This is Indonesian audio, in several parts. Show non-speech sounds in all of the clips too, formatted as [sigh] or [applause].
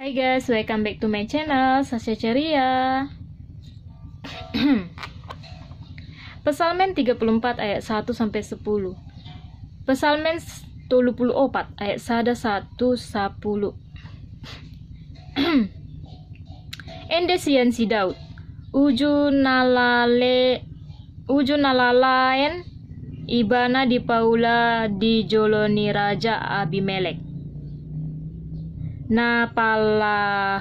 Hai guys, welcome back to my channel, Sasha Ceria. [clears throat] Pesalmen 34 ayat 1 sampai 10. Pesalmen 24 ayat 1 1 10. Endesian si Daud. Uju nalalain ibana di Paula di Joloni Raja Abimelek na pala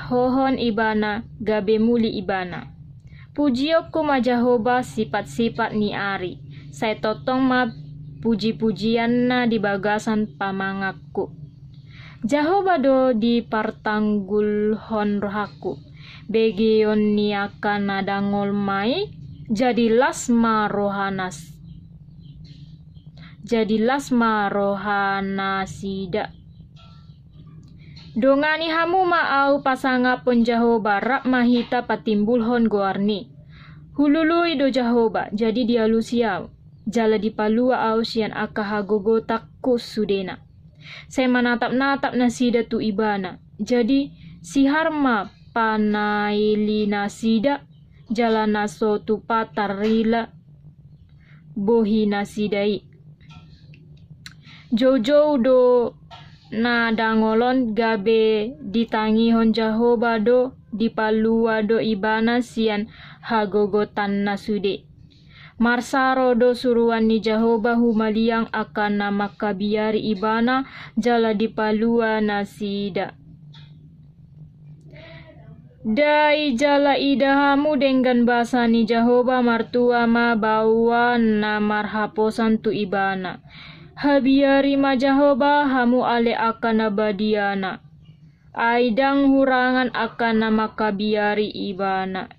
hohon ibana gabe muli ibana. Pujiok ko majahoba sifat-sifat ni ari. Saya totong ma puji-pujian na di bagasan pamangaku. Jahoba do di partanggul hon rohaku. Begion akan nadangol mai, jadi lasma rohanas. Jadi lasma rohanasida. Dongani hamu maau pasanga jahoba barak mahita patimbul hon goarni. hululu do jahoba jadi dia lusiau. Jala di palua au sian akahagogo takkus sudena. Saya menatap-natap nasida tu ibana. Jadi si harma panaili nasida jala naso tu patarila bohi nasidai. Jojo do na dangolon gabe ditangi honjaho bado dipalu wado ibana sian hagogotan nasude. Marsa rodo suruan ni bahu maliang akan nama kabiyari ibana jala dipalua nasida. Dai jala idahamu dengan bahasa ni Jahoba martua ma bawa na marhaposan tu ibana habiyari majahoba hamu ale akana badiyana. Aidang hurangan akana makabiyari ibana.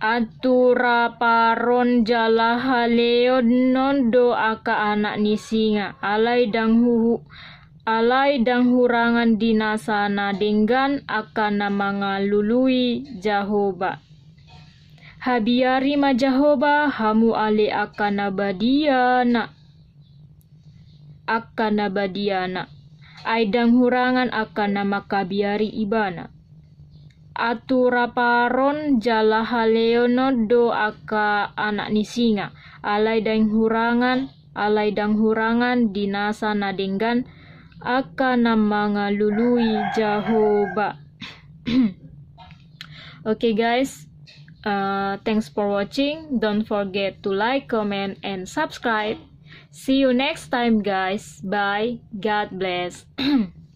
Atura paron jalaha leon non aka anak nisinga alai dang huhu alai dang hurangan dinasana dengan akana ngalului jahoba. Habiari majahoba hamu ale akanabadiana akanabadiana aidang hurangan akan nama kabiari ibana aturaparon jalaha do aka anak nisinga alai dang hurangan alai dang hurangan dinasa nadenggan aka ngalului jahoba [clears throat] oke okay, guys Eh, thanks for watching. Don't forget to like, comment, and subscribe. See you next time, guys. Bye. God bless. [clears throat]